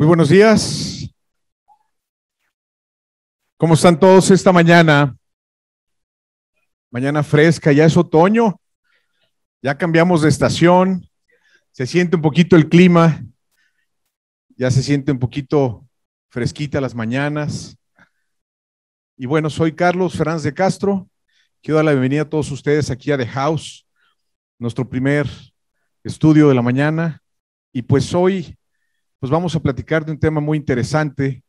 Muy buenos días. ¿Cómo están todos esta mañana? Mañana fresca, ya es otoño, ya cambiamos de estación, se siente un poquito el clima, ya se siente un poquito fresquita las mañanas. Y bueno, soy Carlos Fernández de Castro. Quiero dar la bienvenida a todos ustedes aquí a The House, nuestro primer estudio de la mañana. Y pues hoy pues vamos a platicar de un tema muy interesante.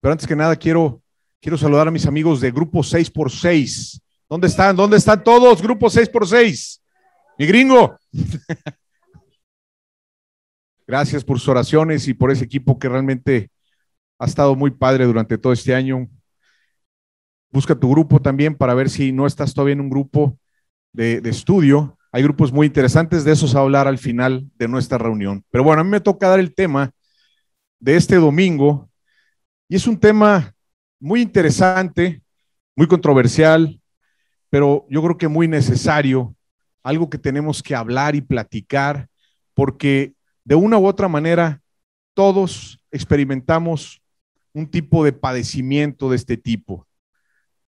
Pero antes que nada, quiero, quiero saludar a mis amigos de Grupo 6x6. ¿Dónde están? ¿Dónde están todos? Grupo 6x6. Mi gringo. Gracias por sus oraciones y por ese equipo que realmente ha estado muy padre durante todo este año. Busca tu grupo también para ver si no estás todavía en un grupo de, de estudio. Hay grupos muy interesantes, de esos a hablar al final de nuestra reunión. Pero bueno, a mí me toca dar el tema de este domingo. Y es un tema muy interesante, muy controversial, pero yo creo que muy necesario, algo que tenemos que hablar y platicar, porque de una u otra manera todos experimentamos un tipo de padecimiento de este tipo.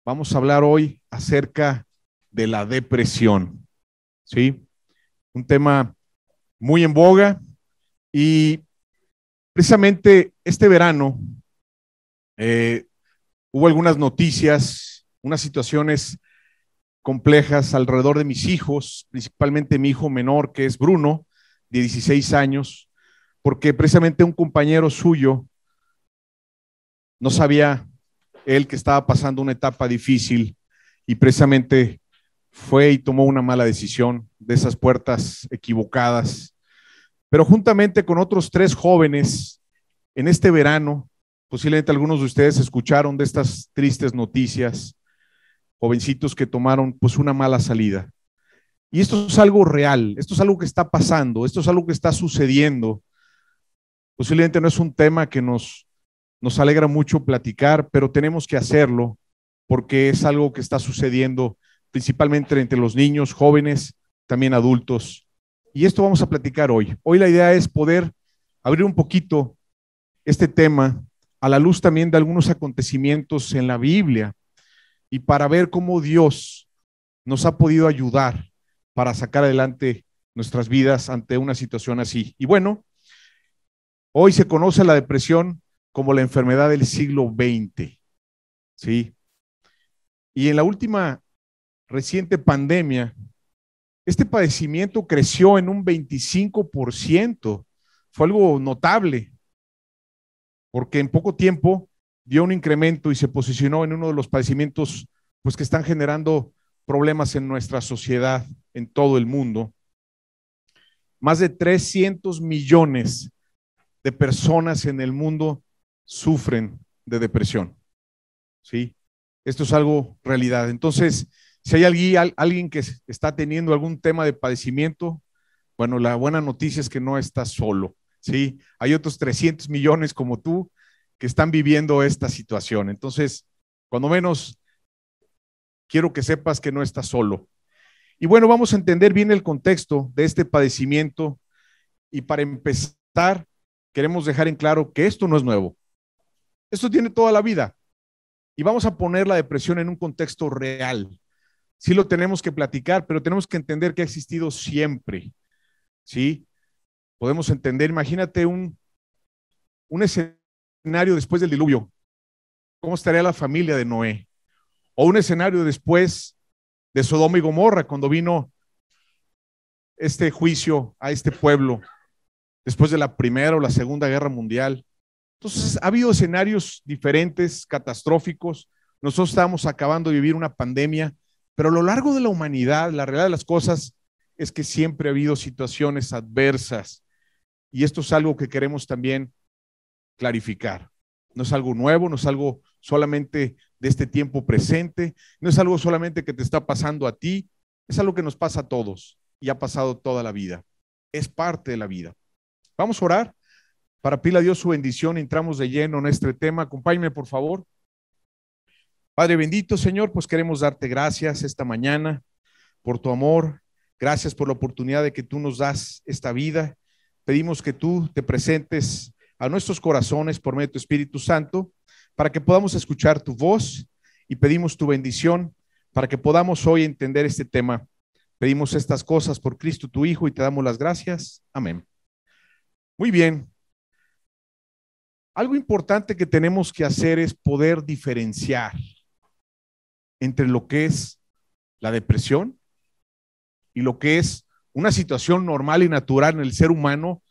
Vamos a hablar hoy acerca de la depresión, ¿sí? Un tema muy en boga y Precisamente este verano eh, hubo algunas noticias, unas situaciones complejas alrededor de mis hijos, principalmente mi hijo menor, que es Bruno, de 16 años, porque precisamente un compañero suyo no sabía él que estaba pasando una etapa difícil y precisamente fue y tomó una mala decisión de esas puertas equivocadas pero juntamente con otros tres jóvenes, en este verano, posiblemente algunos de ustedes escucharon de estas tristes noticias, jovencitos que tomaron pues una mala salida. Y esto es algo real, esto es algo que está pasando, esto es algo que está sucediendo. Posiblemente no es un tema que nos, nos alegra mucho platicar, pero tenemos que hacerlo porque es algo que está sucediendo principalmente entre los niños, jóvenes, también adultos. Y esto vamos a platicar hoy. Hoy la idea es poder abrir un poquito este tema a la luz también de algunos acontecimientos en la Biblia y para ver cómo Dios nos ha podido ayudar para sacar adelante nuestras vidas ante una situación así. Y bueno, hoy se conoce la depresión como la enfermedad del siglo XX, ¿sí? Y en la última reciente pandemia este padecimiento creció en un 25%. Fue algo notable, porque en poco tiempo dio un incremento y se posicionó en uno de los padecimientos pues, que están generando problemas en nuestra sociedad, en todo el mundo. Más de 300 millones de personas en el mundo sufren de depresión. ¿Sí? Esto es algo realidad. Entonces, si hay alguien, que está teniendo algún tema de padecimiento, bueno, la buena noticia es que no está solo, ¿sí? Hay otros 300 millones como tú que están viviendo esta situación. Entonces, cuando menos, quiero que sepas que no estás solo. Y bueno, vamos a entender bien el contexto de este padecimiento. Y para empezar, queremos dejar en claro que esto no es nuevo. Esto tiene toda la vida. Y vamos a poner la depresión en un contexto real sí lo tenemos que platicar, pero tenemos que entender que ha existido siempre, ¿sí? Podemos entender, imagínate un, un escenario después del diluvio, ¿cómo estaría la familia de Noé? O un escenario después de Sodoma y Gomorra, cuando vino este juicio a este pueblo, después de la Primera o la Segunda Guerra Mundial. Entonces, ha habido escenarios diferentes, catastróficos. Nosotros estábamos acabando de vivir una pandemia pero a lo largo de la humanidad, la realidad de las cosas es que siempre ha habido situaciones adversas. Y esto es algo que queremos también clarificar. No es algo nuevo, no es algo solamente de este tiempo presente, no es algo solamente que te está pasando a ti, es algo que nos pasa a todos y ha pasado toda la vida. Es parte de la vida. Vamos a orar. Para pila Dios su bendición, entramos de lleno en este tema. Acompáñeme, por favor. Padre bendito, Señor, pues queremos darte gracias esta mañana por tu amor. Gracias por la oportunidad de que tú nos das esta vida. Pedimos que tú te presentes a nuestros corazones por medio de tu Espíritu Santo para que podamos escuchar tu voz y pedimos tu bendición para que podamos hoy entender este tema. Pedimos estas cosas por Cristo tu Hijo y te damos las gracias. Amén. Muy bien. Algo importante que tenemos que hacer es poder diferenciar entre lo que es la depresión y lo que es una situación normal y natural en el ser humano,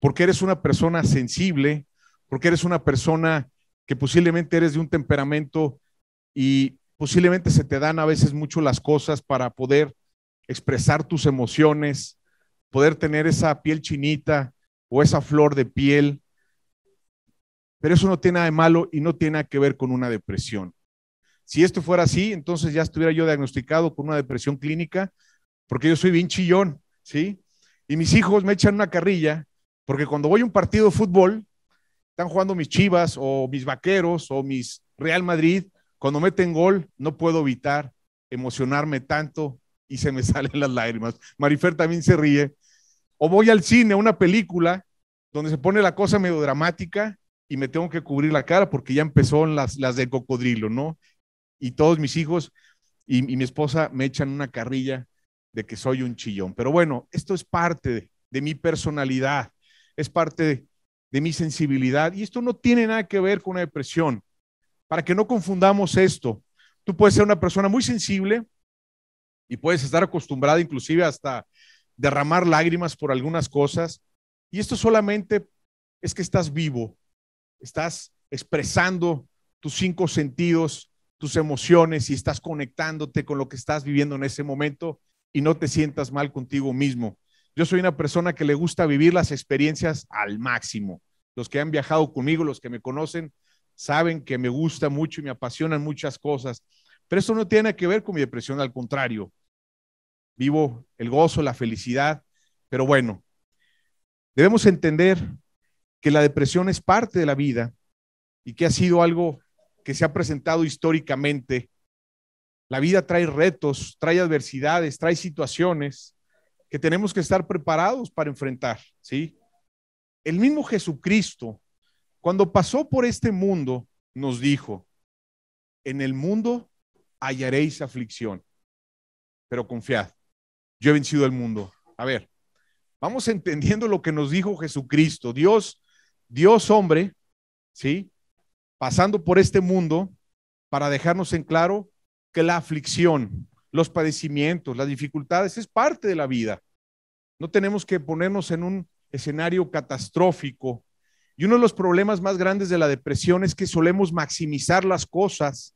porque eres una persona sensible, porque eres una persona que posiblemente eres de un temperamento y posiblemente se te dan a veces mucho las cosas para poder expresar tus emociones, poder tener esa piel chinita o esa flor de piel. Pero eso no tiene nada de malo y no tiene nada que ver con una depresión. Si esto fuera así, entonces ya estuviera yo diagnosticado con una depresión clínica, porque yo soy bien chillón, ¿sí? Y mis hijos me echan una carrilla, porque cuando voy a un partido de fútbol, están jugando mis Chivas o mis Vaqueros o mis Real Madrid, cuando meten gol, no puedo evitar emocionarme tanto y se me salen las lágrimas. Marifer también se ríe. O voy al cine, a una película, donde se pone la cosa medio dramática y me tengo que cubrir la cara porque ya empezó las, las de cocodrilo, ¿no? y todos mis hijos y, mi esposa me echan una carrilla de que soy un chillón. Pero bueno, esto es parte de, mi personalidad, es parte de, mi sensibilidad y esto no tiene nada que ver con una depresión. Para que no confundamos esto, tú puedes ser una persona muy sensible y puedes estar acostumbrada inclusive hasta derramar lágrimas por algunas cosas y esto solamente es que estás vivo, estás expresando tus cinco sentidos tus emociones, y estás conectándote con lo que estás viviendo en ese momento y no te sientas mal contigo mismo. Yo soy una persona que le gusta vivir las experiencias al máximo. Los que han viajado conmigo, los que me conocen, saben que me gusta mucho y me apasionan muchas cosas. Pero eso no tiene que ver con mi depresión, al contrario. Vivo el gozo, la felicidad, pero bueno, debemos entender que la depresión es parte de la vida y que ha sido algo que se ha presentado históricamente. La vida trae retos, trae adversidades, trae situaciones que tenemos que estar preparados para enfrentar, ¿sí? El mismo Jesucristo, cuando pasó por este mundo, nos dijo, en el mundo hallaréis aflicción, pero confiad, yo he vencido el mundo. A ver, vamos entendiendo lo que nos dijo Jesucristo, Dios, Dios hombre, ¿sí? pasando por este mundo para dejarnos en claro que la aflicción, los padecimientos, las dificultades es parte de la vida. No tenemos que ponernos en un escenario catastrófico. Y uno de los problemas más grandes de la depresión es que solemos maximizar las cosas.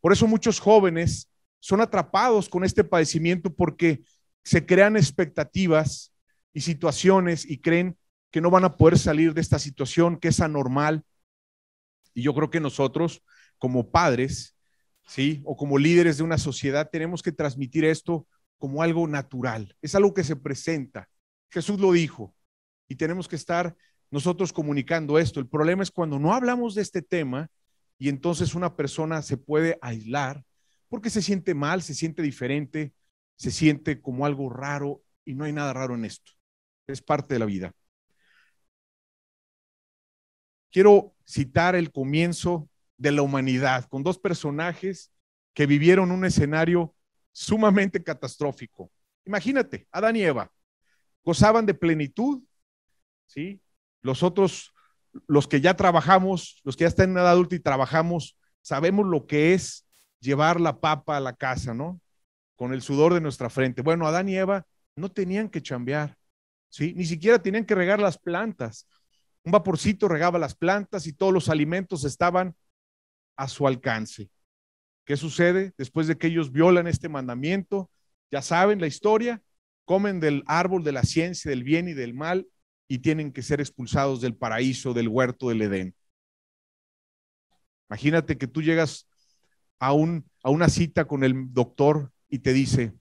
Por eso muchos jóvenes son atrapados con este padecimiento porque se crean expectativas y situaciones y creen que no van a poder salir de esta situación, que es anormal, y yo creo que nosotros, como padres, ¿sí? O como líderes de una sociedad, tenemos que transmitir esto como algo natural. Es algo que se presenta. Jesús lo dijo. Y tenemos que estar nosotros comunicando esto. El problema es cuando no hablamos de este tema y entonces una persona se puede aislar porque se siente mal, se siente diferente, se siente como algo raro y no hay nada raro en esto. Es parte de la vida quiero citar el comienzo de la humanidad con dos personajes que vivieron un escenario sumamente catastrófico. Imagínate, Adán y Eva gozaban de plenitud, ¿sí? Los otros, los que ya trabajamos, los que ya están en edad adulta y trabajamos, sabemos lo que es llevar la papa a la casa, ¿no? Con el sudor de nuestra frente. Bueno, Adán y Eva no tenían que chambear, ¿sí? Ni siquiera tenían que regar las plantas. Un vaporcito regaba las plantas y todos los alimentos estaban a su alcance. ¿Qué sucede después de que ellos violan este mandamiento? Ya saben la historia, comen del árbol de la ciencia, del bien y del mal y tienen que ser expulsados del paraíso, del huerto del Edén. Imagínate que tú llegas a, un, a una cita con el doctor y te dice,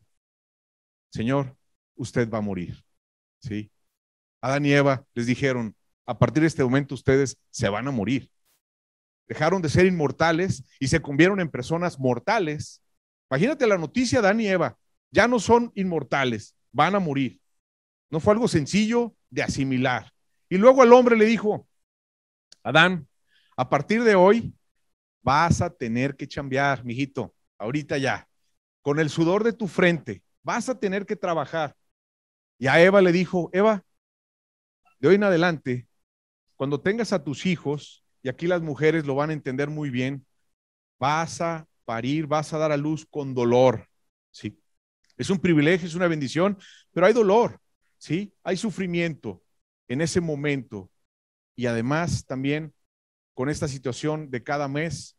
Señor, usted va a morir. ¿Sí? Adán y Eva les dijeron, a partir de este momento ustedes se van a morir. Dejaron de ser inmortales y se convirtieron en personas mortales. Imagínate la noticia, Dan y Eva, ya no son inmortales, van a morir. No fue algo sencillo de asimilar. Y luego el hombre le dijo, Adán, a partir de hoy vas a tener que chambear, mijito, ahorita ya, con el sudor de tu frente, vas a tener que trabajar. Y a Eva le dijo, Eva, de hoy en adelante cuando tengas a tus hijos, y aquí las mujeres lo van a entender muy bien, vas a parir, vas a dar a luz con dolor, ¿sí? Es un privilegio, es una bendición, pero hay dolor, ¿sí? Hay sufrimiento en ese momento. Y además también con esta situación de cada mes,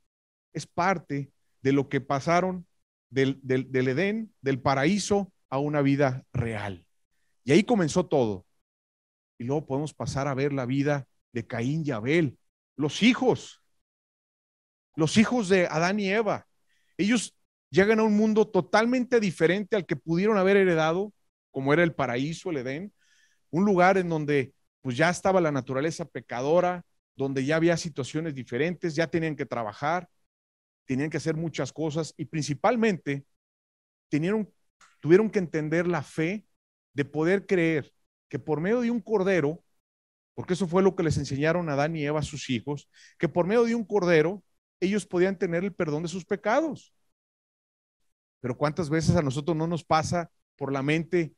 es parte de lo que pasaron del, del Edén, del paraíso, a una vida real. Y ahí comenzó todo. Y luego podemos pasar a ver la vida de Caín y Abel, los hijos, los hijos de Adán y Eva. Ellos llegan a un mundo totalmente diferente al que pudieron haber heredado, como era el paraíso, el Edén, un lugar en donde pues ya estaba la naturaleza pecadora, donde ya había situaciones diferentes, ya tenían que trabajar, tenían que hacer muchas cosas y principalmente tenieron, tuvieron que entender la fe de poder creer que por medio de un cordero porque eso fue lo que les enseñaron a Adán y Eva, a sus hijos, que por medio de un cordero ellos podían tener el perdón de sus pecados. Pero cuántas veces a nosotros no nos pasa por la mente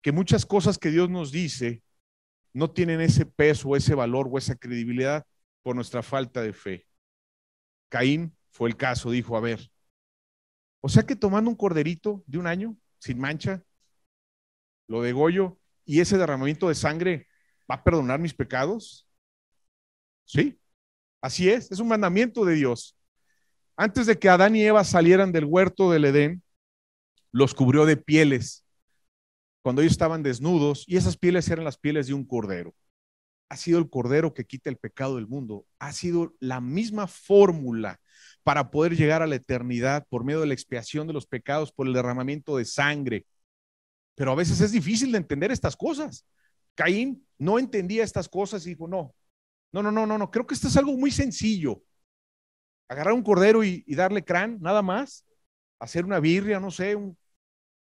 que muchas cosas que Dios nos dice no tienen ese peso, ese valor o esa credibilidad por nuestra falta de fe. Caín fue el caso, dijo, a ver, o sea que tomando un corderito de un año, sin mancha, lo degollo y ese derramamiento de sangre ¿Va a perdonar mis pecados? Sí, así es, es un mandamiento de Dios. Antes de que Adán y Eva salieran del huerto del Edén, los cubrió de pieles cuando ellos estaban desnudos y esas pieles eran las pieles de un cordero. Ha sido el cordero que quita el pecado del mundo. Ha sido la misma fórmula para poder llegar a la eternidad por medio de la expiación de los pecados, por el derramamiento de sangre. Pero a veces es difícil de entender estas cosas. Caín no entendía estas cosas y dijo, no, no, no, no, no, no, creo que esto es algo muy sencillo. Agarrar un cordero y, darle crán, nada más. Hacer una birria, no sé. Un...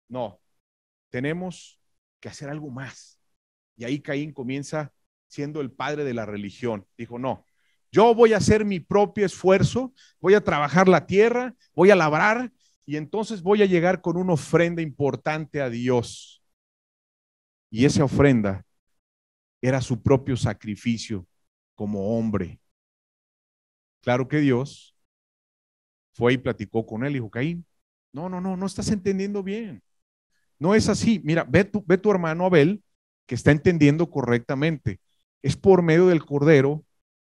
No, tenemos que hacer algo más. Y ahí Caín comienza siendo el padre de la religión. Dijo, no, yo voy a hacer mi propio esfuerzo, voy a trabajar la tierra, voy a labrar y entonces voy a llegar con una ofrenda importante a Dios. Y esa ofrenda era su propio sacrificio como hombre. Claro que Dios fue y platicó con él, dijo Caín, no, no, no, no estás entendiendo bien. No es así. Mira, ve tu, ve tu hermano Abel que está entendiendo correctamente. Es por medio del cordero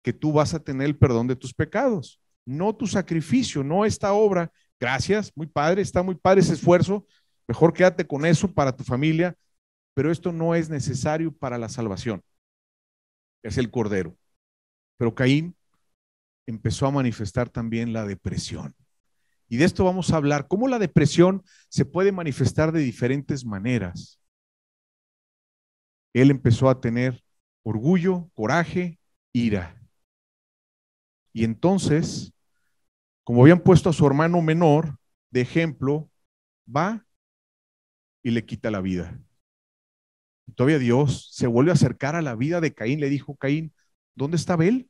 que tú vas a tener el perdón de tus pecados, no tu sacrificio, no esta obra. Gracias, muy padre, está muy padre ese esfuerzo. Mejor quédate con eso para tu familia, pero esto no es necesario para la salvación. Es el cordero. Pero Caín empezó a manifestar también la depresión. Y de esto vamos a hablar, cómo la depresión se puede manifestar de diferentes maneras. Él empezó a tener orgullo, coraje, ira. Y entonces, como habían puesto a su hermano menor de ejemplo, va y le quita la vida. Todavía Dios se vuelve a acercar a la vida de Caín. Le dijo, Caín, ¿dónde está Abel?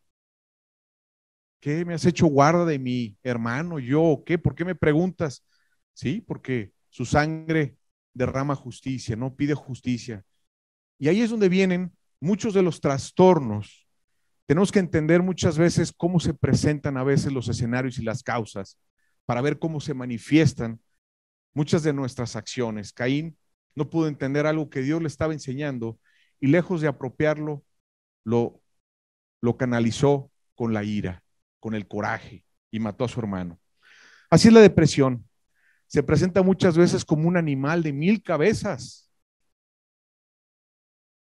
¿Qué me has hecho guarda de mi hermano? ¿Yo qué? ¿Por qué me preguntas? Sí, porque su sangre derrama justicia, no pide justicia. Y ahí es donde vienen muchos de los trastornos. Tenemos que entender muchas veces cómo se presentan a veces los escenarios y las causas para ver cómo se manifiestan muchas de nuestras acciones. Caín no pudo entender algo que Dios le estaba enseñando y lejos de apropiarlo, lo, lo canalizó con la ira, con el coraje y mató a su hermano. Así es la depresión. Se presenta muchas veces como un animal de mil cabezas.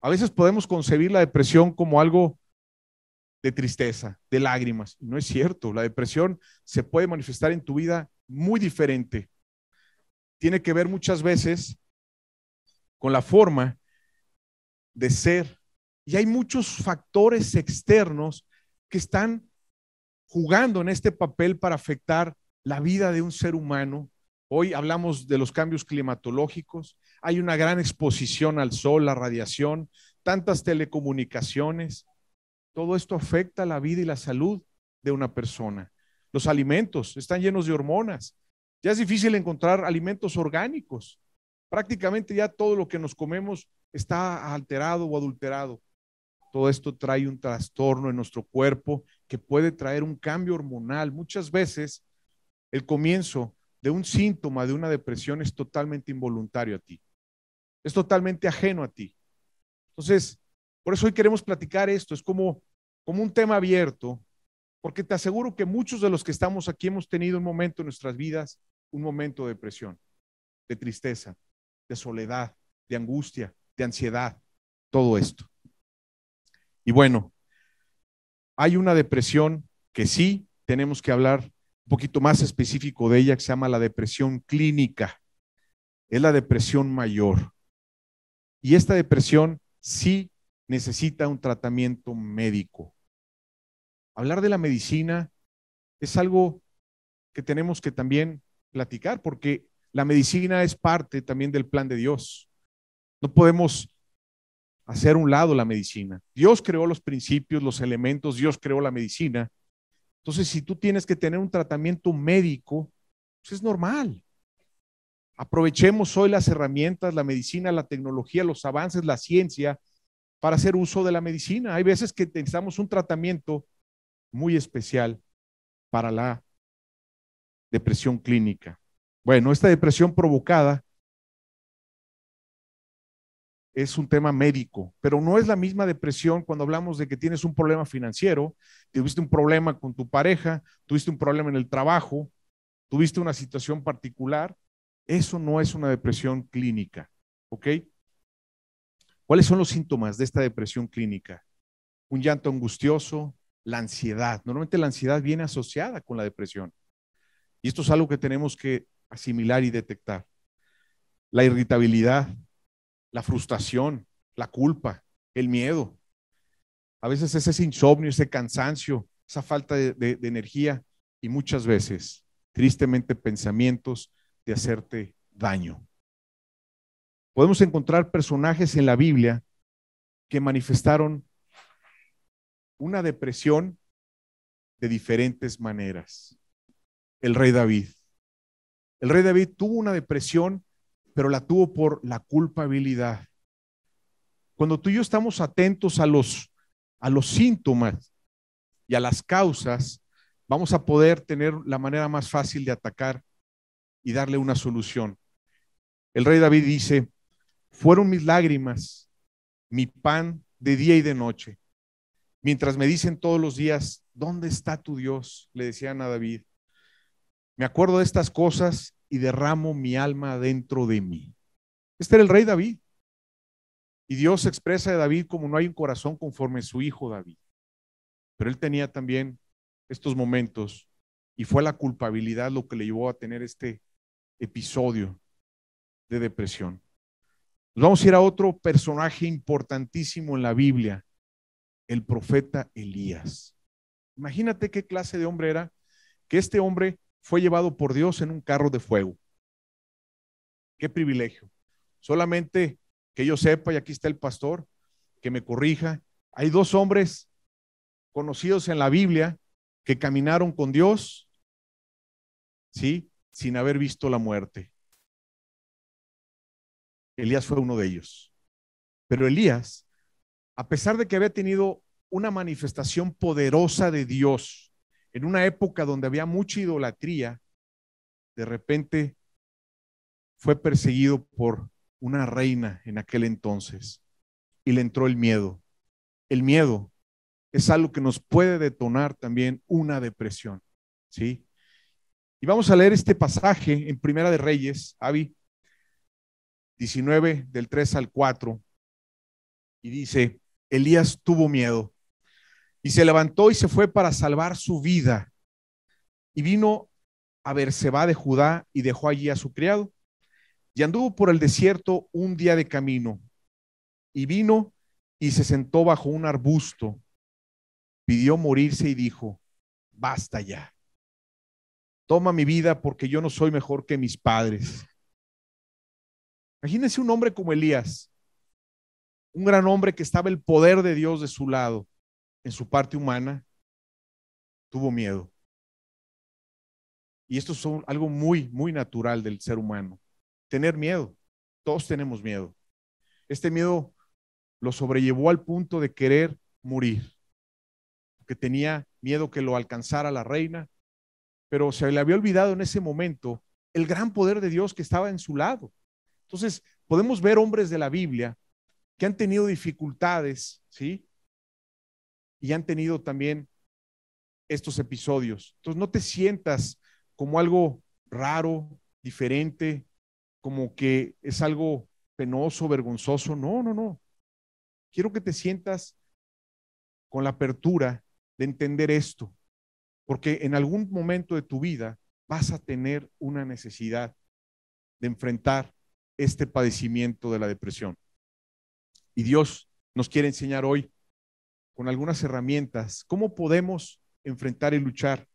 A veces podemos concebir la depresión como algo de tristeza, de lágrimas. No es cierto. La depresión se puede manifestar en tu vida muy diferente. Tiene que ver muchas veces con la forma de ser. Y hay muchos factores externos que están jugando en este papel para afectar la vida de un ser humano. Hoy hablamos de los cambios climatológicos, hay una gran exposición al sol, la radiación, tantas telecomunicaciones. Todo esto afecta la vida y la salud de una persona. Los alimentos están llenos de hormonas. Ya es difícil encontrar alimentos orgánicos prácticamente ya todo lo que nos comemos está alterado o adulterado. Todo esto trae un trastorno en nuestro cuerpo que puede traer un cambio hormonal. Muchas veces el comienzo de un síntoma de una depresión es totalmente involuntario a ti. Es totalmente ajeno a ti. Entonces, por eso hoy queremos platicar esto. Es como, como un tema abierto, porque te aseguro que muchos de los que estamos aquí hemos tenido un momento en nuestras vidas, un momento de depresión, de tristeza, de soledad, de angustia, de ansiedad, todo esto. Y bueno, hay una depresión que sí tenemos que hablar un poquito más específico de ella, que se llama la depresión clínica. Es la depresión mayor. Y esta depresión sí necesita un tratamiento médico. Hablar de la medicina es algo que tenemos que también platicar, porque la medicina es parte también del plan de Dios. No podemos hacer un lado la medicina. Dios creó los principios, los elementos, Dios creó la medicina. Entonces, si tú tienes que tener un tratamiento médico, pues es normal. Aprovechemos hoy las herramientas, la medicina, la tecnología, los avances, la ciencia, para hacer uso de la medicina. Hay veces que necesitamos un tratamiento muy especial para la depresión clínica. Bueno, esta depresión provocada es un tema médico, pero no es la misma depresión cuando hablamos de que tienes un problema financiero, tuviste un problema con tu pareja, tuviste un problema en el trabajo, tuviste una situación particular. Eso no es una depresión clínica, ¿ok? ¿Cuáles son los síntomas de esta depresión clínica? Un llanto angustioso, la ansiedad. Normalmente la ansiedad viene asociada con la depresión. Y esto es algo que tenemos que asimilar y detectar. La irritabilidad, la frustración, la culpa, el miedo. A veces es ese insomnio, ese cansancio, esa falta de, de energía y muchas veces, tristemente, pensamientos de hacerte daño. Podemos encontrar personajes en la Biblia que manifestaron una depresión de diferentes maneras. El rey David, el rey David tuvo una depresión, pero la tuvo por la culpabilidad. Cuando tú y yo estamos atentos a los, a los síntomas y a las causas, vamos a poder tener la manera más fácil de atacar y darle una solución. El rey David dice, fueron mis lágrimas, mi pan de día y de noche. Mientras me dicen todos los días, ¿dónde está tu Dios? Le decían a David. Me acuerdo de estas cosas y derramo mi alma dentro de mí. Este era el rey David. Y Dios expresa de David como no hay un corazón conforme su hijo David. Pero él tenía también estos momentos y fue la culpabilidad lo que le llevó a tener este episodio de depresión. Nos vamos a ir a otro personaje importantísimo en la Biblia, el profeta Elías. Imagínate qué clase de hombre era, que este hombre fue llevado por Dios en un carro de fuego. Qué privilegio. Solamente que yo sepa, y aquí está el pastor, que me corrija, hay dos hombres conocidos en la Biblia que caminaron con Dios, ¿sí? Sin haber visto la muerte. Elías fue uno de ellos. Pero Elías, a pesar de que había tenido una manifestación poderosa de Dios, en una época donde había mucha idolatría, de repente fue perseguido por una reina en aquel entonces y le entró el miedo. El miedo es algo que nos puede detonar también una depresión, ¿sí? Y vamos a leer este pasaje en Primera de Reyes, Avi 19 del 3 al 4 y dice, Elías tuvo miedo y se levantó y se fue para salvar su vida. Y vino a va de Judá y dejó allí a su criado. Y anduvo por el desierto un día de camino. Y vino y se sentó bajo un arbusto. Pidió morirse y dijo, basta ya. Toma mi vida porque yo no soy mejor que mis padres. Imagínense un hombre como Elías, un gran hombre que estaba el poder de Dios de su lado en su parte humana, tuvo miedo. Y esto es algo muy, muy natural del ser humano. Tener miedo. Todos tenemos miedo. Este miedo lo sobrellevó al punto de querer morir, porque tenía miedo que lo alcanzara la reina, pero se le había olvidado en ese momento el gran poder de Dios que estaba en su lado. Entonces, podemos ver hombres de la Biblia que han tenido dificultades, ¿sí? y han tenido también estos episodios. Entonces, no te sientas como algo raro, diferente, como que es algo penoso, vergonzoso. No, no, no. Quiero que te sientas con la apertura de entender esto, porque en algún momento de tu vida vas a tener una necesidad de enfrentar este padecimiento de la depresión. Y Dios nos quiere enseñar hoy con algunas herramientas, ¿cómo podemos enfrentar y luchar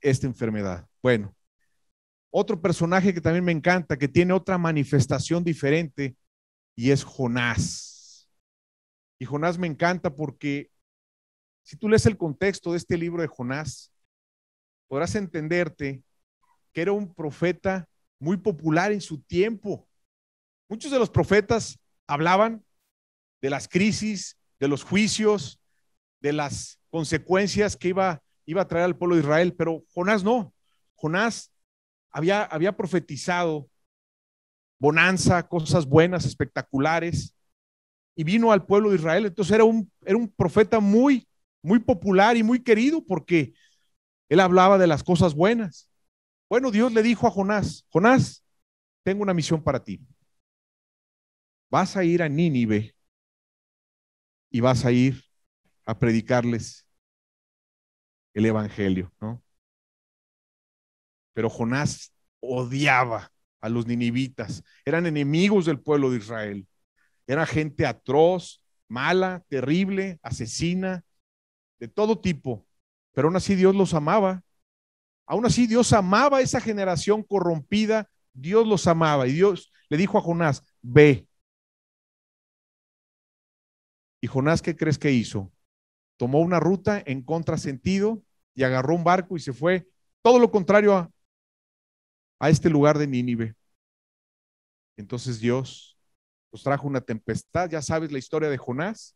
esta enfermedad? Bueno, otro personaje que también me encanta, que tiene otra manifestación diferente, y es Jonás. Y Jonás me encanta porque si tú lees el contexto de este libro de Jonás, podrás entenderte que era un profeta muy popular en su tiempo. Muchos de los profetas hablaban de las crisis, de los juicios, de las consecuencias que iba, iba a traer al pueblo de Israel, pero Jonás no. Jonás había, había profetizado bonanza, cosas buenas, espectaculares, y vino al pueblo de Israel. Entonces era un, era un profeta muy, muy popular y muy querido porque él hablaba de las cosas buenas. Bueno, Dios le dijo a Jonás, Jonás, tengo una misión para ti. Vas a ir a Nínive y vas a ir a predicarles el Evangelio, ¿no? Pero Jonás odiaba a los ninivitas, eran enemigos del pueblo de Israel, era gente atroz, mala, terrible, asesina, de todo tipo, pero aún así Dios los amaba, aún así Dios amaba a esa generación corrompida, Dios los amaba y Dios le dijo a Jonás, ve, ¿Y Jonás qué crees que hizo? Tomó una ruta en contrasentido y agarró un barco y se fue. Todo lo contrario a, este lugar de Nínive. Entonces Dios nos trajo una tempestad. Ya sabes la historia de Jonás.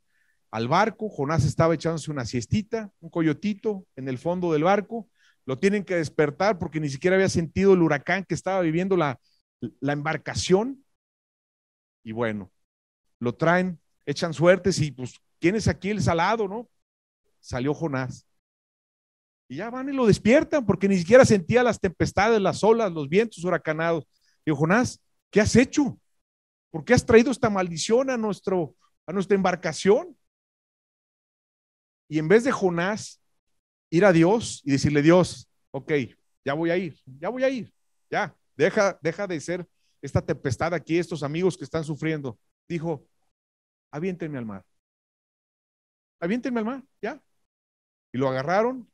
Al barco, Jonás estaba echándose una siestita, un coyotito en el fondo del barco. Lo tienen que despertar porque ni siquiera había sentido el huracán que estaba viviendo la, la embarcación. Y bueno, lo traen echan suertes y pues, ¿quién es aquí el salado, no? Salió Jonás. Y ya van y lo despiertan porque ni siquiera sentía las tempestades, las olas, los vientos huracanados. dijo Jonás, ¿qué has hecho? ¿Por qué has traído esta maldición a, nuestro, a nuestra embarcación? Y en vez de Jonás ir a Dios y decirle, Dios, ok, ya voy a ir, ya voy a ir, ya, deja, deja de ser esta tempestad aquí, estos amigos que están sufriendo. Dijo, aviéntenme al mar. Aviéntenme al mar, ya. Y lo agarraron,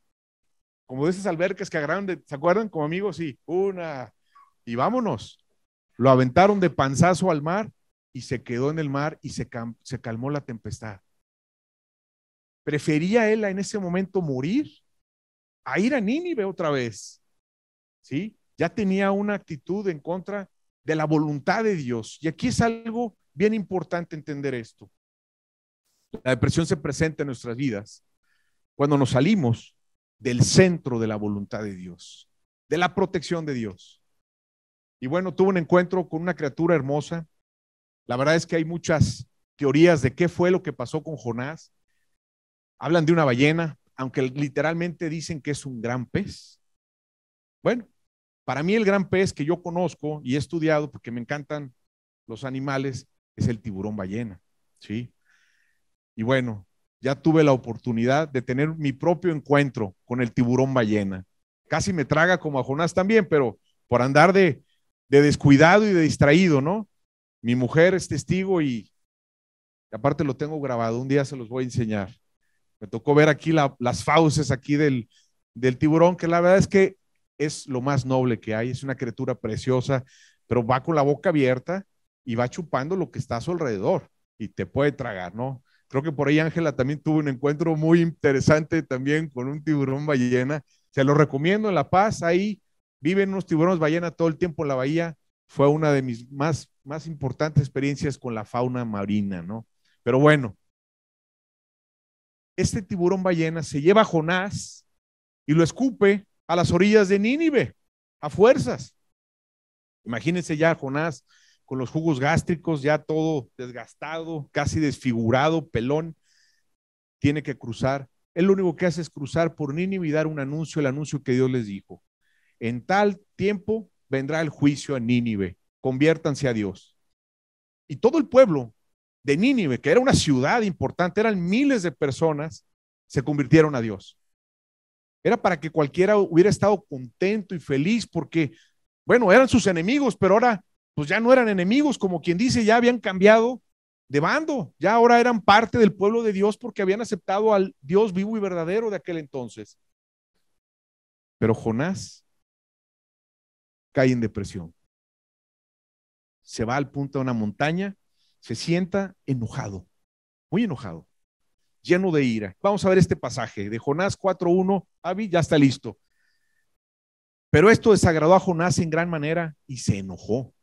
como de esas albercas que agarraron, de, ¿se acuerdan? Como amigos, sí, una, y vámonos. Lo aventaron de panzazo al mar y se quedó en el mar y se, calmó la tempestad. Prefería él en ese momento morir a ir a Nínive otra vez. ¿Sí? Ya tenía una actitud en contra de la voluntad de Dios. Y aquí es algo bien importante entender esto. La depresión se presenta en nuestras vidas cuando nos salimos del centro de la voluntad de Dios, de la protección de Dios. Y bueno, tuve un encuentro con una criatura hermosa. La verdad es que hay muchas teorías de qué fue lo que pasó con Jonás. Hablan de una ballena, aunque literalmente dicen que es un gran pez. Bueno, para mí el gran pez que yo conozco y he estudiado, porque me encantan los animales, es el tiburón ballena, ¿sí? Y bueno, ya tuve la oportunidad de tener mi propio encuentro con el tiburón ballena. Casi me traga como a Jonás también, pero por andar de, de descuidado y de distraído, ¿no? Mi mujer es testigo y, aparte lo tengo grabado, un día se los voy a enseñar. Me tocó ver aquí las fauces aquí del, del tiburón, que la verdad es que es lo más noble que hay, es una criatura preciosa, pero va con la boca abierta y va chupando lo que está a su alrededor y te puede tragar, ¿no? Creo que por ahí Ángela también tuvo un encuentro muy interesante también con un tiburón ballena. Se lo recomiendo en La Paz, ahí viven unos tiburones ballena todo el tiempo en la bahía. Fue una de mis más, más importantes experiencias con la fauna marina, ¿no? Pero bueno, este tiburón ballena se lleva a Jonás y lo escupe a las orillas de Nínive, a fuerzas. Imagínense ya Jonás con los jugos gástricos, ya todo desgastado, casi desfigurado, pelón, tiene que cruzar. Él lo único que hace es cruzar por Nínive y dar un anuncio, el anuncio que Dios les dijo. En tal tiempo vendrá el juicio a Nínive, conviértanse a Dios. Y todo el pueblo de Nínive, que era una ciudad importante, eran miles de personas, se convirtieron a Dios. Era para que cualquiera hubiera estado contento y feliz porque, bueno, eran sus enemigos, pero ahora pues ya no eran enemigos, como quien dice, ya habían cambiado de bando, ya ahora eran parte del pueblo de Dios porque habían aceptado al Dios vivo y verdadero de aquel entonces. Pero Jonás cae en depresión. Se va al punto de una montaña, se sienta enojado, muy enojado, lleno de ira. Vamos a ver este pasaje de Jonás 4.1. Avi ya está listo. Pero esto desagradó a Jonás en gran manera y se enojó.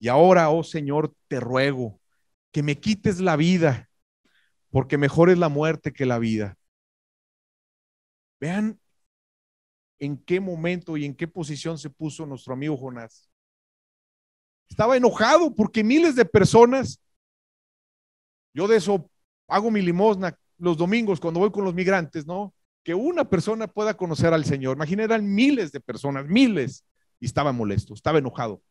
Y ahora, oh Señor, te ruego que me quites la vida, porque mejor es la muerte que la vida. Vean en qué momento y en qué posición se puso nuestro amigo Jonás. Estaba enojado porque miles de personas, yo de eso hago mi limosna los domingos cuando voy con los migrantes, ¿no? Que una persona pueda conocer al Señor. Imagina, eran miles de personas, miles. Y estaba molesto, estaba enojado.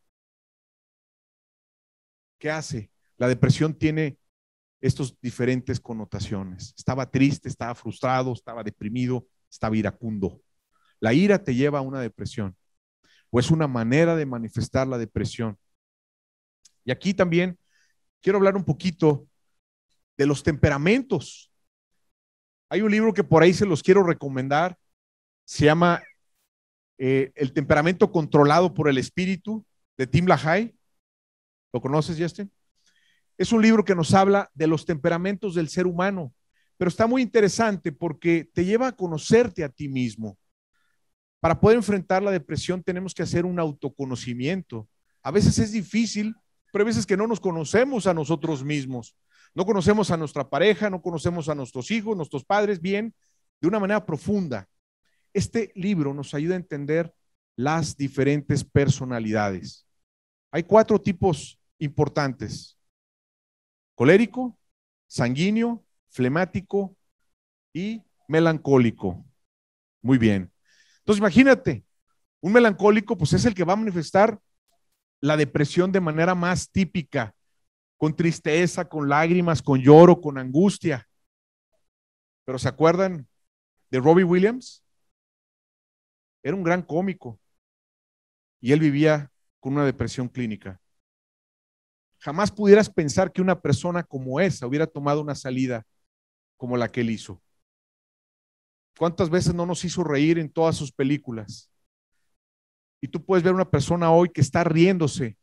¿Qué hace? La depresión tiene estas diferentes connotaciones. Estaba triste, estaba frustrado, estaba deprimido, estaba iracundo. La ira te lleva a una depresión o es una manera de manifestar la depresión. Y aquí también quiero hablar un poquito de los temperamentos. Hay un libro que por ahí se los quiero recomendar, se llama eh, El temperamento controlado por el espíritu de Tim LaHaye. ¿Lo conoces, Justin? Es un libro que nos habla de los temperamentos del ser humano, pero está muy interesante porque te lleva a conocerte a ti mismo. Para poder enfrentar la depresión tenemos que hacer un autoconocimiento. A veces es difícil, pero a veces que no nos conocemos a nosotros mismos. No conocemos a nuestra pareja, no conocemos a nuestros hijos, nuestros padres bien, de una manera profunda. Este libro nos ayuda a entender las diferentes personalidades. Hay cuatro tipos importantes. Colérico, sanguíneo, flemático y melancólico. Muy bien. Entonces imagínate, un melancólico pues es el que va a manifestar la depresión de manera más típica, con tristeza, con lágrimas, con lloro, con angustia. Pero ¿se acuerdan de Robbie Williams? Era un gran cómico y él vivía con una depresión clínica. Jamás pudieras pensar que una persona como esa hubiera tomado una salida como la que él hizo. ¿Cuántas veces no nos hizo reír en todas sus películas? Y tú puedes ver una persona hoy que está riéndose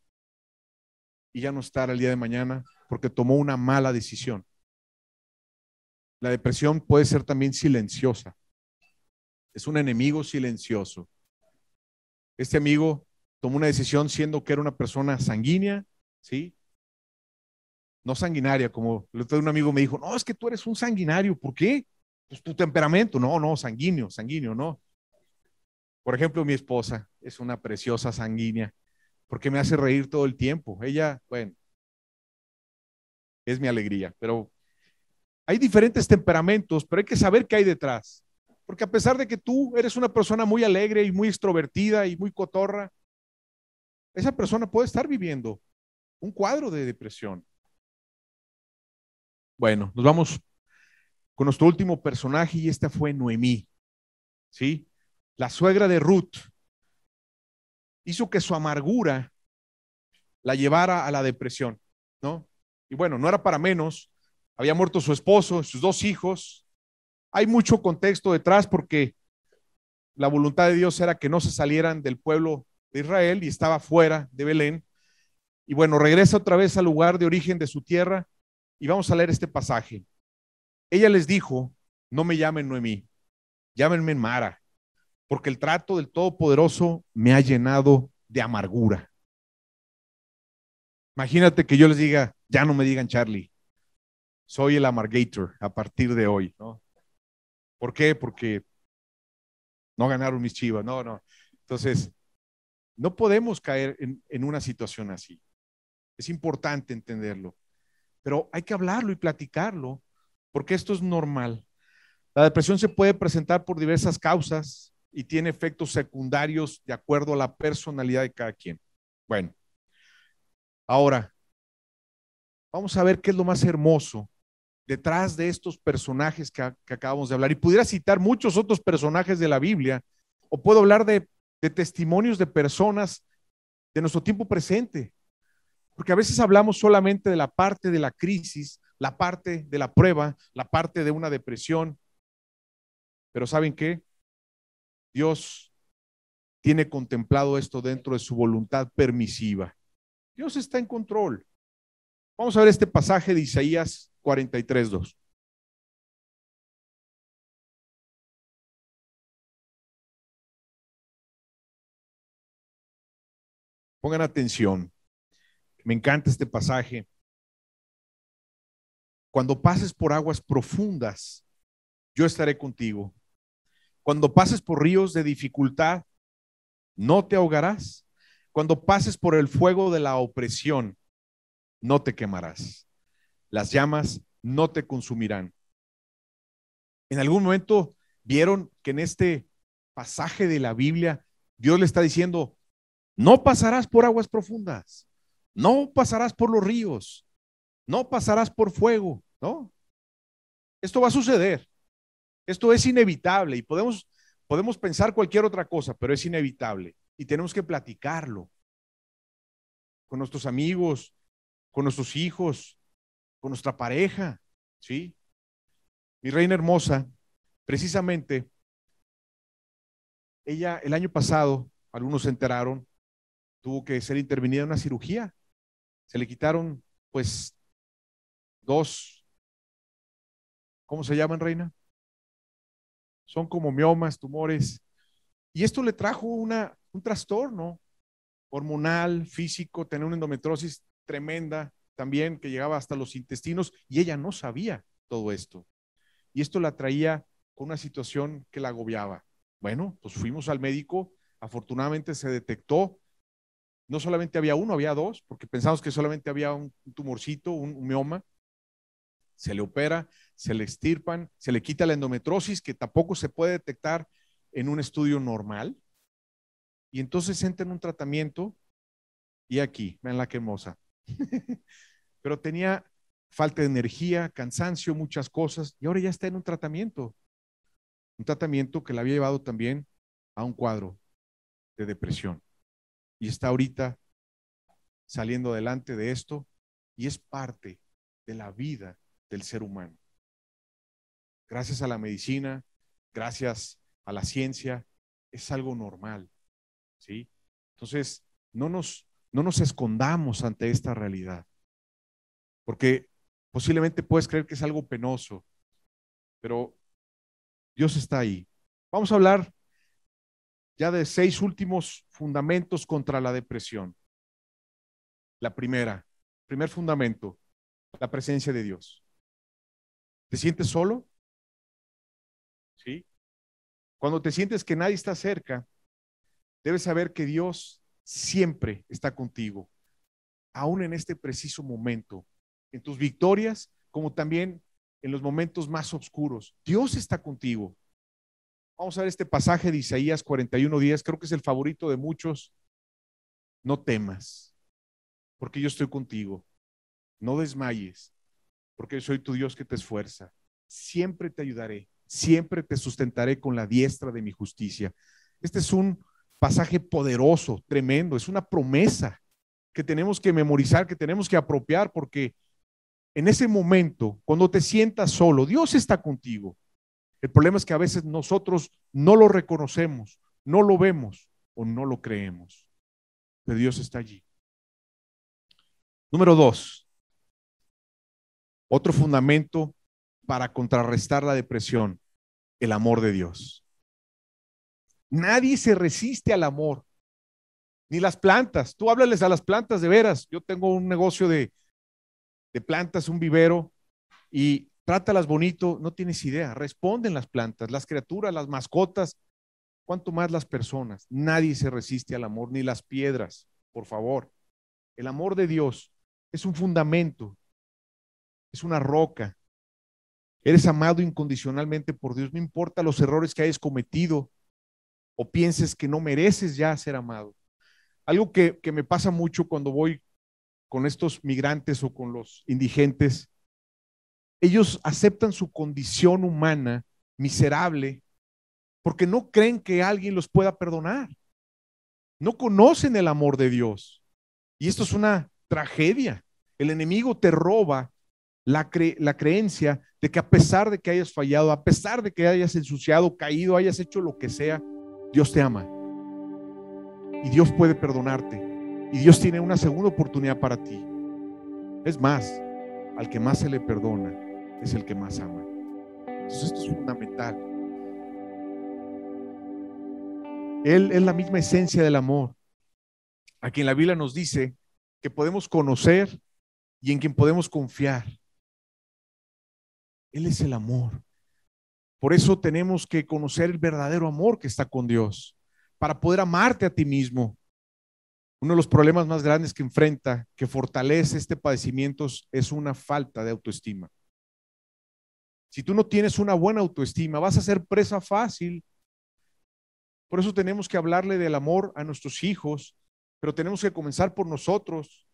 y ya no estará el día de mañana porque tomó una mala decisión. La depresión puede ser también silenciosa. Es un enemigo silencioso. Este amigo tomó una decisión siendo que era una persona sanguínea, ¿sí? no sanguinaria, como un amigo me dijo, no, es que tú eres un sanguinario, ¿por qué? Pues tu temperamento, no, no, sanguíneo, sanguíneo, no. Por ejemplo, mi esposa es una preciosa sanguínea, porque me hace reír todo el tiempo. Ella, bueno, es mi alegría, pero hay diferentes temperamentos, pero hay que saber qué hay detrás. Porque a pesar de que tú eres una persona muy alegre y muy extrovertida y muy cotorra, esa persona puede estar viviendo un cuadro de depresión bueno, nos vamos con nuestro último personaje y esta fue Noemí, ¿sí? La suegra de Ruth hizo que su amargura la llevara a la depresión, ¿no? Y bueno, no era para menos, había muerto su esposo, sus dos hijos. Hay mucho contexto detrás porque la voluntad de Dios era que no se salieran del pueblo de Israel y estaba fuera de Belén. Y bueno, regresa otra vez al lugar de origen de su tierra y vamos a leer este pasaje. Ella les dijo, no me llamen Noemí, llámenme Mara, porque el trato del Todopoderoso me ha llenado de amargura. Imagínate que yo les diga, ya no me digan Charlie, soy el amargator a partir de hoy, ¿no? ¿Por qué? Porque no ganaron mis chivas, no, no. Entonces, no podemos caer en una situación así. Es importante entenderlo pero hay que hablarlo y platicarlo, porque esto es normal. La depresión se puede presentar por diversas causas y tiene efectos secundarios de acuerdo a la personalidad de cada quien. Bueno, ahora, vamos a ver qué es lo más hermoso detrás de estos personajes que, acabamos de hablar. Y pudiera citar muchos otros personajes de la Biblia, o puedo hablar de, de testimonios de personas de nuestro tiempo presente porque a veces hablamos solamente de la parte de la crisis, la parte de la prueba, la parte de una depresión. Pero ¿saben qué? Dios tiene contemplado esto dentro de su voluntad permisiva. Dios está en control. Vamos a ver este pasaje de Isaías 43, Pongan atención. Me encanta este pasaje. Cuando pases por aguas profundas, yo estaré contigo. Cuando pases por ríos de dificultad, no te ahogarás. Cuando pases por el fuego de la opresión, no te quemarás. Las llamas no te consumirán. En algún momento vieron que en este pasaje de la Biblia Dios le está diciendo, no pasarás por aguas profundas. No pasarás por los ríos, no pasarás por fuego, ¿no? Esto va a suceder. Esto es inevitable y podemos, podemos pensar cualquier otra cosa, pero es inevitable y tenemos que platicarlo con nuestros amigos, con nuestros hijos, con nuestra pareja, ¿sí? Mi reina hermosa, precisamente, ella el año pasado, algunos se enteraron, tuvo que ser intervenida en una cirugía se le quitaron pues dos, ¿cómo se llaman, reina? Son como miomas, tumores. Y esto le trajo una, un trastorno hormonal, físico, tener una endometriosis tremenda también que llegaba hasta los intestinos y ella no sabía todo esto. Y esto la traía con una situación que la agobiaba. Bueno, pues fuimos al médico, afortunadamente se detectó no solamente había uno, había dos, porque pensamos que solamente había un tumorcito, un, mioma. Se le opera, se le extirpan, se le quita la endometrosis, que tampoco se puede detectar en un estudio normal. Y entonces entra en un tratamiento y aquí, vean la quemosa, Pero tenía falta de energía, cansancio, muchas cosas, y ahora ya está en un tratamiento. Un tratamiento que la había llevado también a un cuadro de depresión y está ahorita saliendo adelante de esto y es parte de la vida del ser humano. Gracias a la medicina, gracias a la ciencia, es algo normal, ¿sí? Entonces, no nos, no nos escondamos ante esta realidad, porque posiblemente puedes creer que es algo penoso, pero Dios está ahí. Vamos a hablar ya de seis últimos fundamentos contra la depresión. La primera, primer fundamento, la presencia de Dios. ¿Te sientes solo? Sí. Cuando te sientes que nadie está cerca, debes saber que Dios siempre está contigo, aún en este preciso momento, en tus victorias, como también en los momentos más oscuros. Dios está contigo. Vamos a ver este pasaje de Isaías días. creo que es el favorito de muchos. No temas, porque yo estoy contigo. No desmayes, porque yo soy tu Dios que te esfuerza. Siempre te ayudaré, siempre te sustentaré con la diestra de mi justicia. Este es un pasaje poderoso, tremendo, es una promesa que tenemos que memorizar, que tenemos que apropiar, porque en ese momento, cuando te sientas solo, Dios está contigo. El problema es que a veces nosotros no lo reconocemos, no lo vemos o no lo creemos. Pero Dios está allí. Número dos, otro fundamento para contrarrestar la depresión, el amor de Dios. Nadie se resiste al amor, ni las plantas. Tú háblales a las plantas de veras. Yo tengo un negocio de, de plantas, un vivero, y Trátalas bonito, no tienes idea. Responden las plantas, las criaturas, las mascotas, cuanto más las personas. Nadie se resiste al amor, ni las piedras, por favor. El amor de Dios es un fundamento, es una roca. Eres amado incondicionalmente por Dios, no importa los errores que hayas cometido o pienses que no mereces ya ser amado. Algo que, que me pasa mucho cuando voy con estos migrantes o con los indigentes ellos aceptan su condición humana miserable porque no creen que alguien los pueda perdonar. No conocen el amor de Dios. Y esto es una tragedia. El enemigo te roba la, creencia de que a pesar de que hayas fallado, a pesar de que hayas ensuciado, caído, hayas hecho lo que sea, Dios te ama. Y Dios puede perdonarte. Y Dios tiene una segunda oportunidad para ti. Es más, al que más se le perdona, es el que más ama. Entonces esto es fundamental. Él es la misma esencia del amor, a quien la Biblia nos dice que podemos conocer y en quien podemos confiar. Él es el amor. Por eso tenemos que conocer el verdadero amor que está con Dios, para poder amarte a ti mismo. Uno de los problemas más grandes que enfrenta, que fortalece este padecimiento, es una falta de autoestima. Si tú no tienes una buena autoestima, vas a ser presa fácil. Por eso tenemos que hablarle del amor a nuestros hijos, pero tenemos que comenzar por nosotros.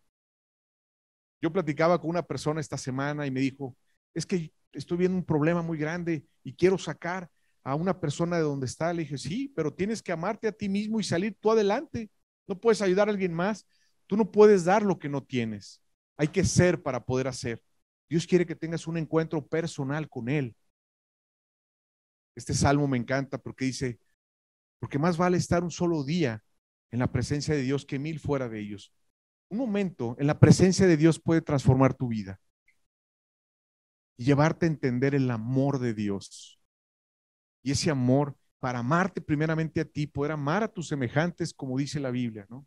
Yo platicaba con una persona esta semana y me dijo, es que estoy viendo un problema muy grande y quiero sacar a una persona de donde está. Le dije, sí, pero tienes que amarte a ti mismo y salir tú adelante. No puedes ayudar a alguien más. Tú no puedes dar lo que no tienes. Hay que ser para poder hacer. Dios quiere que tengas un encuentro personal con Él. Este salmo me encanta porque dice, porque más vale estar un solo día en la presencia de Dios que mil fuera de ellos. Un momento en la presencia de Dios puede transformar tu vida y llevarte a entender el amor de Dios. Y ese amor para amarte primeramente a ti, poder amar a tus semejantes, como dice la Biblia, ¿no?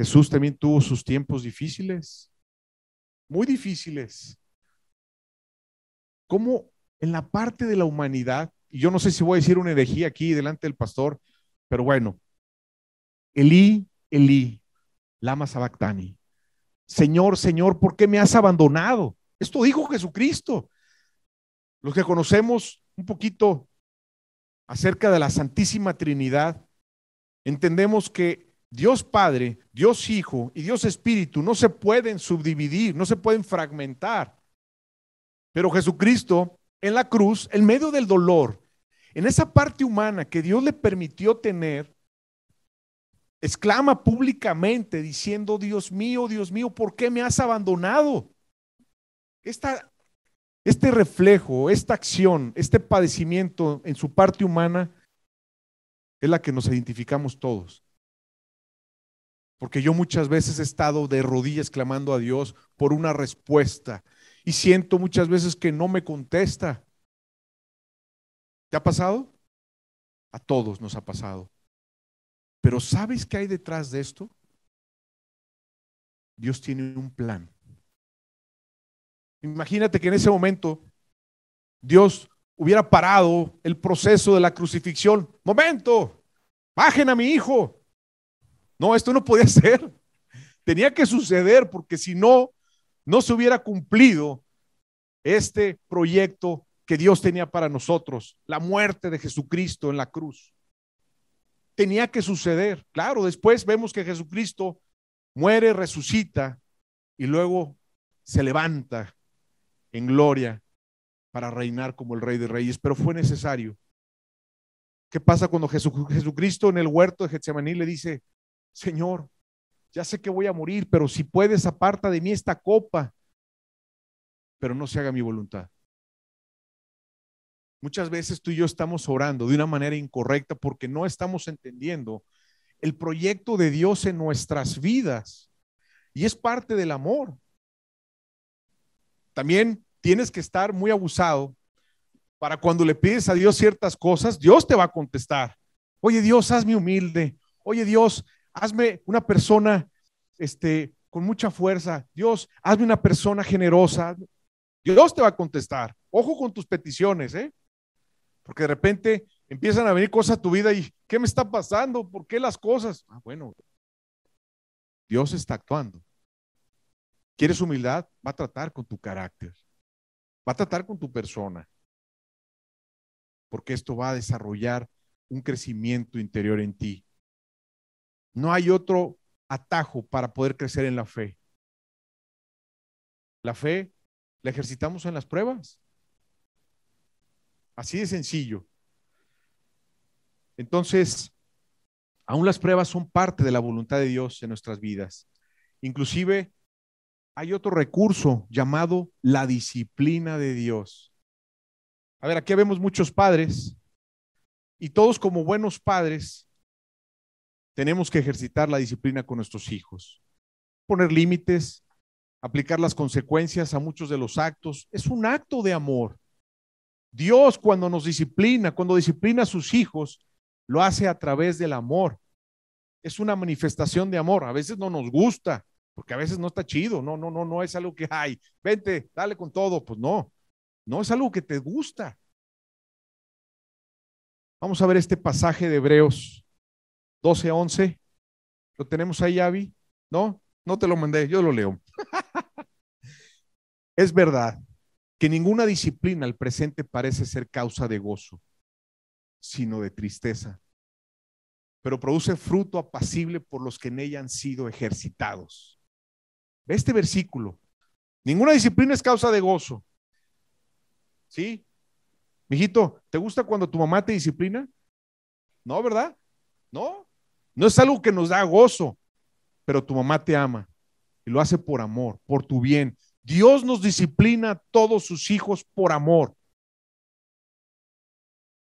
Jesús también tuvo sus tiempos difíciles, muy difíciles. Como en la parte de la humanidad, y yo no sé si voy a decir una herejía aquí delante del pastor, pero bueno, Elí, Elí, Lama Sabactani, Señor, Señor, ¿por qué me has abandonado? Esto dijo Jesucristo. Los que conocemos un poquito acerca de la Santísima Trinidad, entendemos que Dios Padre, Dios Hijo y Dios Espíritu no se pueden subdividir, no se pueden fragmentar. Pero Jesucristo en la cruz, en medio del dolor, en esa parte humana que Dios le permitió tener, exclama públicamente diciendo, Dios mío, Dios mío, ¿por qué me has abandonado? este reflejo, esta acción, este padecimiento en su parte humana es la que nos identificamos todos porque yo muchas veces he estado de rodillas clamando a Dios por una respuesta y siento muchas veces que no me contesta. ¿Te ha pasado? A todos nos ha pasado. Pero ¿sabes qué hay detrás de esto? Dios tiene un plan. Imagínate que en ese momento Dios hubiera parado el proceso de la crucifixión. Momento, bajen a mi hijo, no, esto no podía ser. Tenía que suceder porque si no, no se hubiera cumplido este proyecto que Dios tenía para nosotros, la muerte de Jesucristo en la cruz. Tenía que suceder. Claro, después vemos que Jesucristo muere, resucita y luego se levanta en gloria para reinar como el Rey de Reyes, pero fue necesario. ¿Qué pasa cuando Jesucristo en el huerto de Getsemaní le dice, Señor, ya sé que voy a morir, pero si puedes, aparta de mí esta copa, pero no se haga mi voluntad. Muchas veces tú y yo estamos orando de una manera incorrecta porque no estamos entendiendo el proyecto de Dios en nuestras vidas. Y es parte del amor. También tienes que estar muy abusado para cuando le pides a Dios ciertas cosas, Dios te va a contestar. Oye Dios, hazme humilde. Oye Dios, hazme una persona este, con mucha fuerza. Dios, hazme una persona generosa. Dios te va a contestar. Ojo con tus peticiones, ¿eh? Porque de repente empiezan a venir cosas a tu vida y, ¿qué me está pasando? ¿Por qué las cosas? Ah, bueno, Dios está actuando. ¿Quieres humildad? Va a tratar con tu carácter. Va a tratar con tu persona. Porque esto va a desarrollar un crecimiento interior en ti no hay otro atajo para poder crecer en la fe. La fe la ejercitamos en las pruebas. Así de sencillo. Entonces, aún las pruebas son parte de la voluntad de Dios en nuestras vidas. Inclusive hay otro recurso llamado la disciplina de Dios. A ver, aquí vemos muchos padres y todos como buenos padres tenemos que ejercitar la disciplina con nuestros hijos, poner límites, aplicar las consecuencias a muchos de los actos. Es un acto de amor. Dios cuando nos disciplina, cuando disciplina a sus hijos, lo hace a través del amor. Es una manifestación de amor. A veces no nos gusta, porque a veces no está chido. No, no, no, no es algo que hay. Vente, dale con todo. Pues no, no es algo que te gusta. Vamos a ver este pasaje de Hebreos 12 a 11. ¿Lo tenemos ahí, Avi? No, no te lo mandé, yo lo leo. es verdad que ninguna disciplina al presente parece ser causa de gozo, sino de tristeza, pero produce fruto apacible por los que en ella han sido ejercitados. Ve este versículo. Ninguna disciplina es causa de gozo. ¿Sí? Mijito, ¿te gusta cuando tu mamá te disciplina? No, ¿verdad? No. No es algo que nos da gozo, pero tu mamá te ama y lo hace por amor, por tu bien. Dios nos disciplina a todos sus hijos por amor.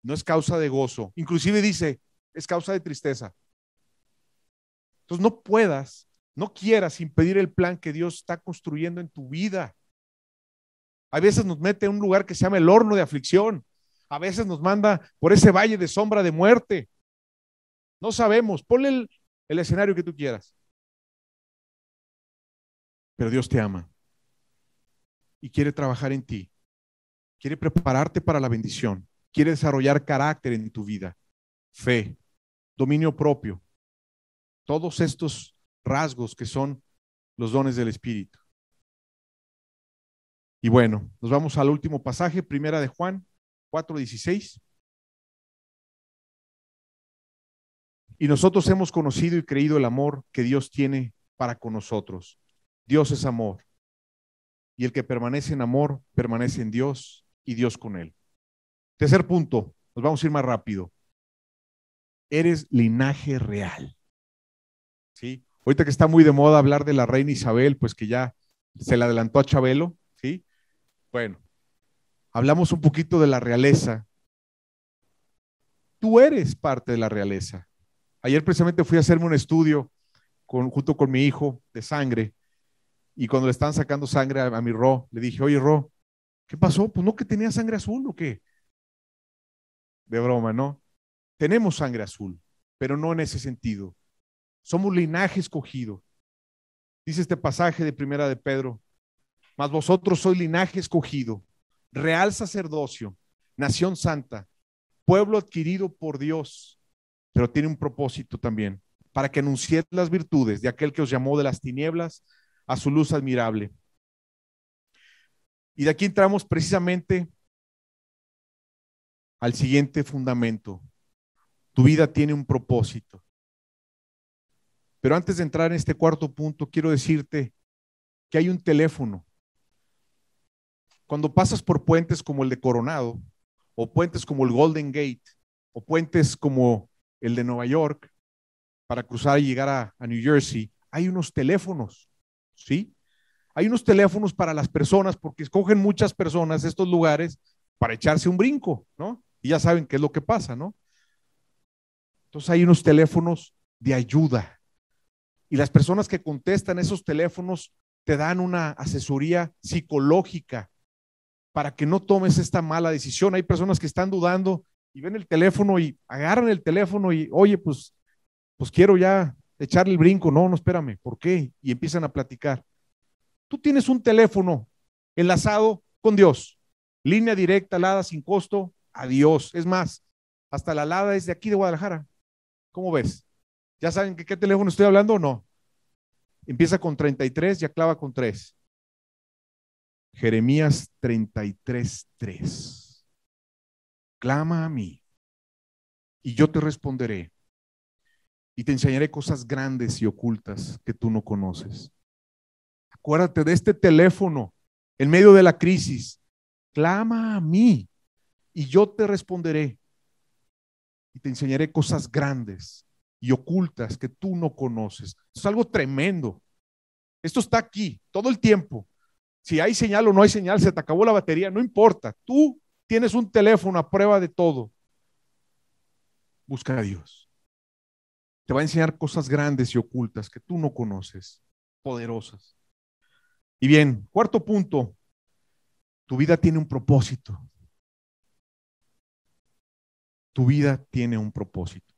No es causa de gozo. Inclusive dice, es causa de tristeza. Entonces no puedas, no quieras impedir el plan que Dios está construyendo en tu vida. A veces nos mete en un lugar que se llama el horno de aflicción. A veces nos manda por ese valle de sombra de muerte. No sabemos. Ponle el, escenario que tú quieras. Pero Dios te ama y quiere trabajar en ti. Quiere prepararte para la bendición. Quiere desarrollar carácter en tu vida, fe, dominio propio. Todos estos rasgos que son los dones del Espíritu. Y bueno, nos vamos al último pasaje, primera de Juan 4.16. Y nosotros hemos conocido y creído el amor que Dios tiene para con nosotros. Dios es amor. Y el que permanece en amor, permanece en Dios y Dios con él. Tercer punto, nos vamos a ir más rápido. Eres linaje real. ¿Sí? Ahorita que está muy de moda hablar de la reina Isabel, pues que ya se la adelantó a Chabelo, ¿sí? Bueno, hablamos un poquito de la realeza. Tú eres parte de la realeza. Ayer precisamente fui a hacerme un estudio junto con mi hijo de sangre y cuando le están sacando sangre a, a, mi Ro, le dije, oye Ro, ¿qué pasó? Pues no que tenía sangre azul o qué. De broma, ¿no? Tenemos sangre azul, pero no en ese sentido. Somos linaje escogido. Dice este pasaje de primera de Pedro, mas vosotros sois linaje escogido, real sacerdocio, nación santa, pueblo adquirido por Dios pero tiene un propósito también, para que anunciéis las virtudes de aquel que os llamó de las tinieblas a su luz admirable. Y de aquí entramos precisamente al siguiente fundamento. Tu vida tiene un propósito. Pero antes de entrar en este cuarto punto, quiero decirte que hay un teléfono. Cuando pasas por puentes como el de Coronado, o puentes como el Golden Gate, o puentes como el de Nueva York, para cruzar y llegar a, New Jersey, hay unos teléfonos, ¿sí? Hay unos teléfonos para las personas, porque escogen muchas personas estos lugares para echarse un brinco, ¿no? Y ya saben qué es lo que pasa, ¿no? Entonces hay unos teléfonos de ayuda. Y las personas que contestan esos teléfonos te dan una asesoría psicológica para que no tomes esta mala decisión. Hay personas que están dudando y ven el teléfono y agarran el teléfono y, oye, pues, pues quiero ya echarle el brinco. No, no, espérame, ¿por qué? Y empiezan a platicar. Tú tienes un teléfono enlazado con Dios. Línea directa, alada, sin costo, adiós Es más, hasta la alada es de aquí de Guadalajara. ¿Cómo ves? ¿Ya saben que qué teléfono estoy hablando o no? Empieza con 33 y aclava con 3. Jeremías 33, clama a mí y yo te responderé y te enseñaré cosas grandes y ocultas que tú no conoces. Acuérdate de este teléfono en medio de la crisis. Clama a mí y yo te responderé y te enseñaré cosas grandes y ocultas que tú no conoces. es algo tremendo. Esto está aquí todo el tiempo. Si hay señal o no hay señal, se te acabó la batería, no importa. Tú Tienes un teléfono a prueba de todo. Busca a Dios. Te va a enseñar cosas grandes y ocultas que tú no conoces, poderosas. Y bien, cuarto punto, tu vida tiene un propósito. Tu vida tiene un propósito.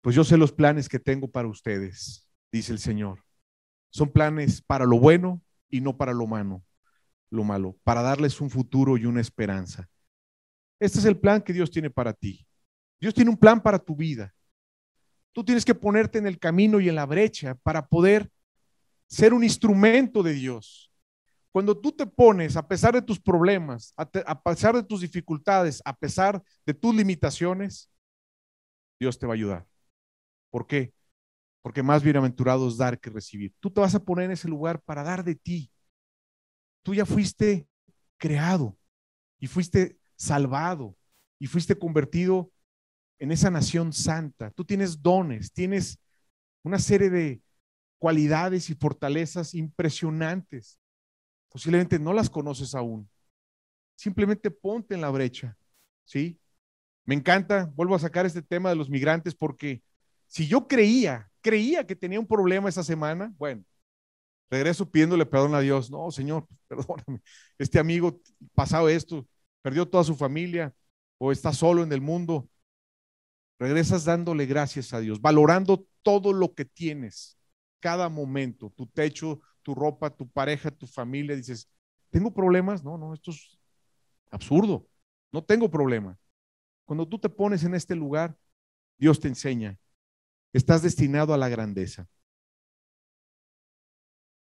Pues yo sé los planes que tengo para ustedes, dice el Señor. Son planes para lo bueno y no para lo malo lo malo, para darles un futuro y una esperanza. Este es el plan que Dios tiene para ti. Dios tiene un plan para tu vida. Tú tienes que ponerte en el camino y en la brecha para poder ser un instrumento de Dios. Cuando tú te pones, a pesar de tus problemas, a, pesar de tus dificultades, a pesar de tus limitaciones, Dios te va a ayudar. ¿Por qué? Porque más bienaventurado es dar que recibir. Tú te vas a poner en ese lugar para dar de ti, tú ya fuiste creado y fuiste salvado y fuiste convertido en esa nación santa. Tú tienes dones, tienes una serie de cualidades y fortalezas impresionantes. Posiblemente no las conoces aún. Simplemente ponte en la brecha, ¿sí? Me encanta, vuelvo a sacar este tema de los migrantes porque si yo creía, creía que tenía un problema esa semana, bueno, regreso pidiéndole perdón a Dios. No, Señor, perdóname. Este amigo pasado esto, perdió toda su familia o está solo en el mundo. Regresas dándole gracias a Dios, valorando todo lo que tienes, cada momento, tu techo, tu ropa, tu pareja, tu familia. Dices, ¿tengo problemas? No, no, esto es absurdo. No tengo problema. Cuando tú te pones en este lugar, Dios te enseña. Estás destinado a la grandeza.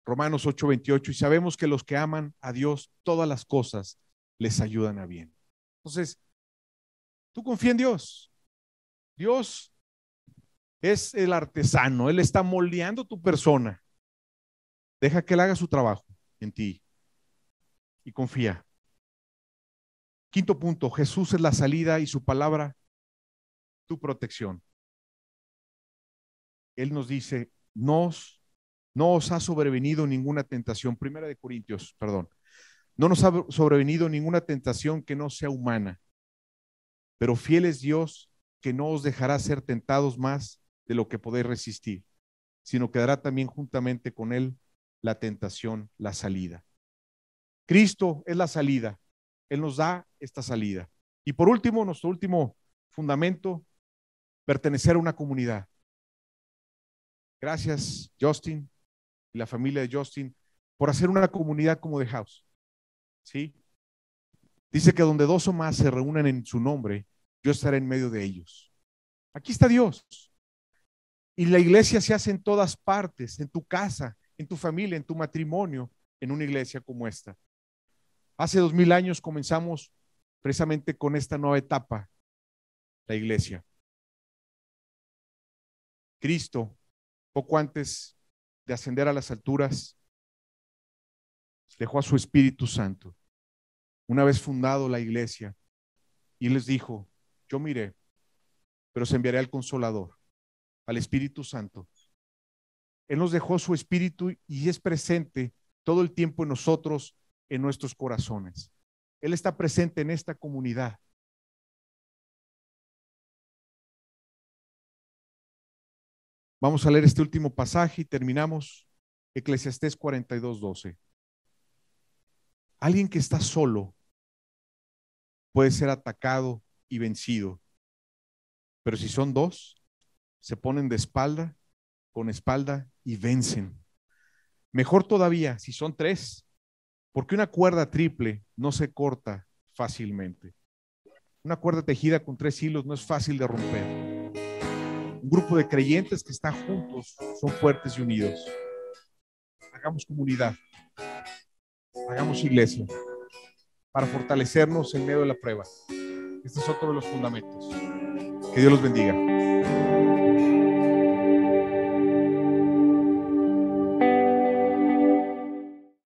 Romanos 8:28, y sabemos que los que aman a Dios, todas las cosas les ayudan a bien. Entonces, tú confía en Dios. Dios es el artesano, Él está moldeando tu persona. Deja que Él haga su trabajo en ti y confía. Quinto punto, Jesús es la salida y su palabra, tu protección. Él nos dice, nos no os ha sobrevenido ninguna tentación, primera de Corintios, perdón, no nos ha sobrevenido ninguna tentación que no sea humana, pero fiel es Dios que no os dejará ser tentados más de lo que podéis resistir, sino que dará también juntamente con Él la tentación, la salida. Cristo es la salida, Él nos da esta salida. Y por último, nuestro último fundamento, pertenecer a una comunidad. Gracias, Justin y la familia de Justin por hacer una comunidad como The House. ¿Sí? Dice que donde dos o más se reúnan en su nombre, yo estaré en medio de ellos. Aquí está Dios. Y la iglesia se hace en todas partes, en tu casa, en tu familia, en tu matrimonio, en una iglesia como esta. Hace dos mil años comenzamos precisamente con esta nueva etapa, la iglesia. Cristo, poco antes de ascender a las alturas, dejó a su Espíritu Santo. Una vez fundado la iglesia, y les dijo, yo miré, pero se enviaré al Consolador, al Espíritu Santo. Él nos dejó su Espíritu y es presente todo el tiempo en nosotros, en nuestros corazones. Él está presente en esta comunidad. Vamos a leer este último pasaje y terminamos. Eclesiastés 42.12 Alguien que está solo puede ser atacado y vencido, pero si son dos, se ponen de espalda con espalda y vencen. Mejor todavía si son tres, porque una cuerda triple no se corta fácilmente. Una cuerda tejida con tres hilos no es fácil de romper un grupo de creyentes que están juntos, son fuertes y unidos. Hagamos comunidad, hagamos iglesia para fortalecernos en medio de la prueba. Este es otro de los fundamentos. Que Dios los bendiga.